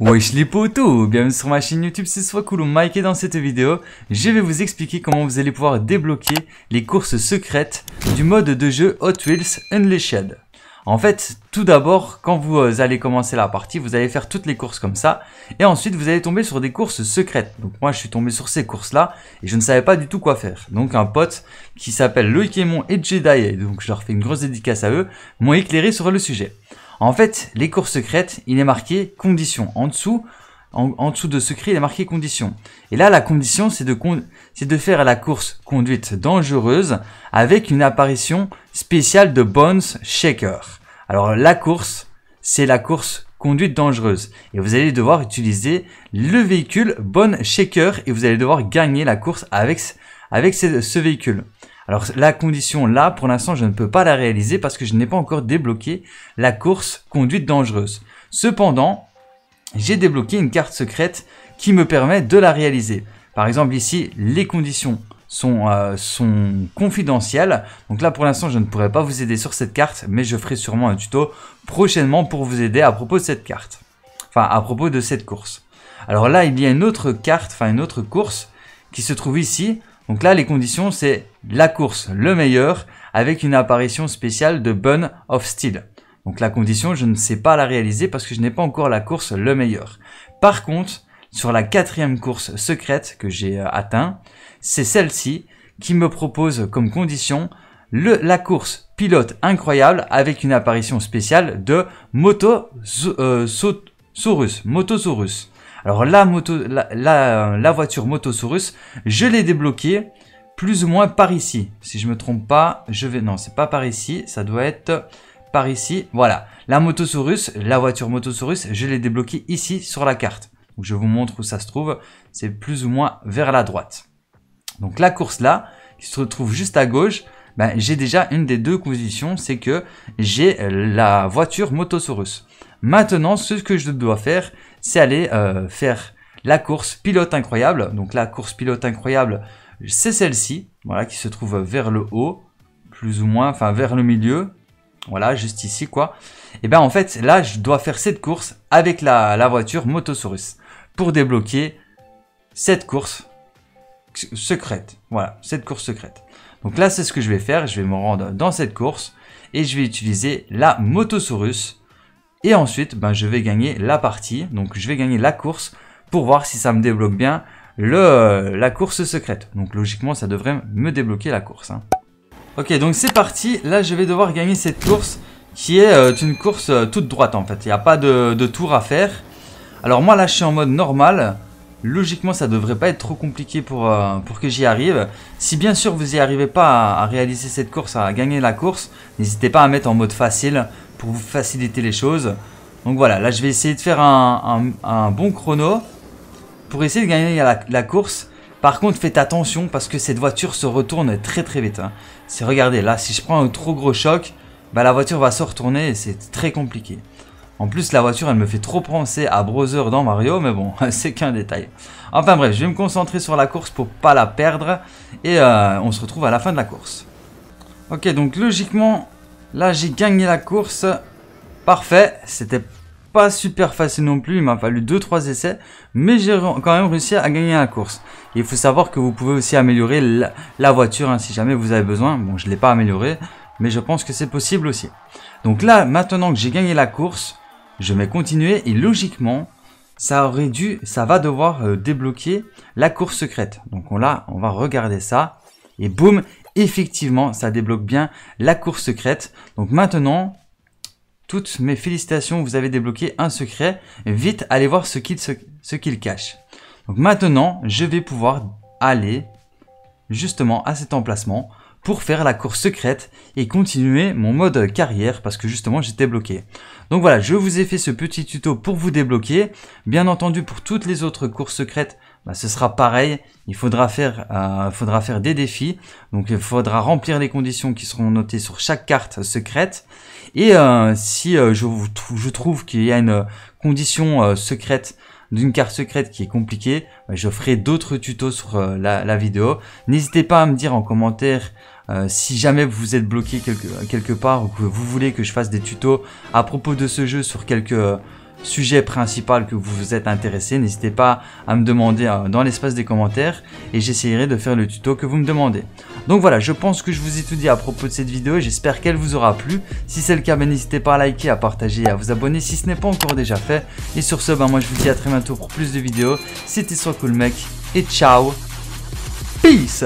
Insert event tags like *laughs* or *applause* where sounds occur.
Wesh les potos, bienvenue sur ma chaîne YouTube, c'est ou Mike et dans cette vidéo, je vais vous expliquer comment vous allez pouvoir débloquer les courses secrètes du mode de jeu Hot Wheels Unleashed. En fait, tout d'abord, quand vous euh, allez commencer la partie, vous allez faire toutes les courses comme ça, et ensuite vous allez tomber sur des courses secrètes. Donc moi je suis tombé sur ces courses-là, et je ne savais pas du tout quoi faire. Donc un pote qui s'appelle Loïkemon et Jedi, donc je leur fais une grosse dédicace à eux, m'ont éclairé sur le sujet. En fait, les courses secrètes, il est marqué condition. En dessous, en, dessous de secret, il est marqué condition. Et là, la condition, c'est de, faire la course conduite dangereuse avec une apparition spéciale de Bones Shaker. Alors, la course, c'est la course conduite dangereuse. Et vous allez devoir utiliser le véhicule Bones Shaker et vous allez devoir gagner la course avec, ce véhicule. Alors la condition là, pour l'instant, je ne peux pas la réaliser parce que je n'ai pas encore débloqué la course conduite dangereuse. Cependant, j'ai débloqué une carte secrète qui me permet de la réaliser. Par exemple ici, les conditions euh, sont, confidentielles. Donc là pour l'instant je ne pourrais pas vous aider sur cette carte, mais je ferai sûrement un tuto prochainement pour vous aider à propos de cette carte. Enfin à propos de cette course. Alors là il y a une autre carte, enfin une autre course qui se trouve ici. Donc là, les conditions, c'est la course, le meilleur, avec une apparition spéciale de Bun of Steel. Donc la condition, je ne sais pas la réaliser parce que je n'ai pas encore la course le meilleur. Par contre, sur la quatrième course secrète que j'ai euh, atteint, c'est celle-ci qui me propose comme condition la course pilote incroyable avec une apparition spéciale de euh, Motosaurus. Motosaurus. Alors la, moto, la, voiture Motosaurus, je l'ai débloquée plus ou moins par ici. Si je me trompe pas, je vais... Non, c'est pas par ici, ça doit être par ici. Voilà, la Motosaurus, la voiture Motosaurus, je l'ai débloquée ici sur la carte. je vous montre où ça se trouve, c'est plus ou moins vers la droite. Donc la course là, qui se trouve juste à gauche, ben, j'ai déjà une des deux conditions, c'est que j'ai la voiture Motosaurus. Maintenant, ce que je dois faire, c'est aller euh, faire la course pilote incroyable. Donc la course pilote incroyable, c'est celle-ci, voilà, qui se trouve vers le haut, plus ou moins, enfin vers le milieu, voilà, juste ici quoi. Et eh bien en fait, là, je dois faire cette course avec la, la voiture Motosaurus pour débloquer cette course secrète. Voilà, cette course secrète. Donc là, c'est ce que je vais faire. Je vais me rendre dans cette course et je vais utiliser la Motosaurus et ensuite, ben, je vais gagner la partie, donc je vais gagner la course pour voir si ça me débloque bien le, euh, la course secrète. Donc logiquement, ça devrait me débloquer la course. Hein. Ok, donc c'est parti. Là, je vais devoir gagner cette course qui est euh, une course euh, toute droite en fait. Il n'y a pas de, tour à faire. Alors moi, là, je suis en mode normal. Logiquement, ça devrait pas être trop compliqué pour, pour que j'y arrive. Si bien sûr, vous n'y arrivez pas à, réaliser cette course, à gagner la course, n'hésitez pas à mettre en mode facile pour vous faciliter les choses. Donc voilà, là je vais essayer de faire un, bon chrono pour essayer de gagner la, course. Par contre, faites attention parce que cette voiture se retourne très très vite. Hein. C'est regardez, là si je prends un trop gros choc, bah, la voiture va se retourner et c'est très compliqué. En plus, la voiture, elle me fait trop penser à Brother dans Mario, mais bon, *laughs* c'est qu'un détail. Enfin bref, je vais me concentrer sur la course pour pas la perdre, et euh, on se retrouve à la fin de la course. Ok, donc logiquement, Là, j'ai gagné la course. Parfait. C'était pas super facile non plus. Il m'a fallu 2-3 essais. Mais j'ai quand même réussi à gagner la course. il faut savoir que vous pouvez aussi améliorer la, voiture hein, si jamais vous avez besoin. Bon, je ne l'ai pas amélioré. Mais je pense que c'est possible aussi. Donc là, maintenant que j'ai gagné la course, je vais continuer. Et logiquement, ça aurait dû, ça va devoir euh, débloquer la course secrète. Donc là, on va regarder ça. Et boum, Effectivement, ça débloque bien la course secrète. Donc maintenant, toutes mes félicitations, vous avez débloqué un secret. Vite, allez voir ce qu'il qu'il cache. Donc maintenant, je vais pouvoir aller justement à cet emplacement pour faire la course secrète et continuer mon mode carrière parce que justement j'étais bloqué. Donc voilà, je vous ai fait ce petit tuto pour vous débloquer. Bien entendu, pour toutes les autres courses secrètes, bah, ce sera pareil. Il faudra faire, euh, faudra faire des défis. Donc il faudra remplir les conditions qui seront notées sur chaque carte secrète. Et euh, si euh, je, je, trouve qu'il y a une condition secrète d'une carte secrète qui est compliquée, bah, je ferai d'autres tutos sur euh, la, vidéo. N'hésitez pas à me dire en commentaire euh, si jamais vous êtes bloqué quelque, quelque, part ou que vous voulez que je fasse des tutos à propos de ce jeu sur quelques euh, sujet principal que vous vous êtes intéressé, n'hésitez pas à me demander euh, dans l'espace des commentaires et j'essayerai de faire le tuto que vous me demandez. Donc voilà, je pense que je vous ai tout dit à propos de cette vidéo j'espère qu'elle vous aura plu. Si c'est le cas, ben, n'hésitez pas à liker, à partager et à vous abonner si ce n'est pas encore déjà fait. Et sur ce, ben, moi je vous dis à très bientôt pour plus de vidéos. C'était Soit Cool Mec et ciao Peace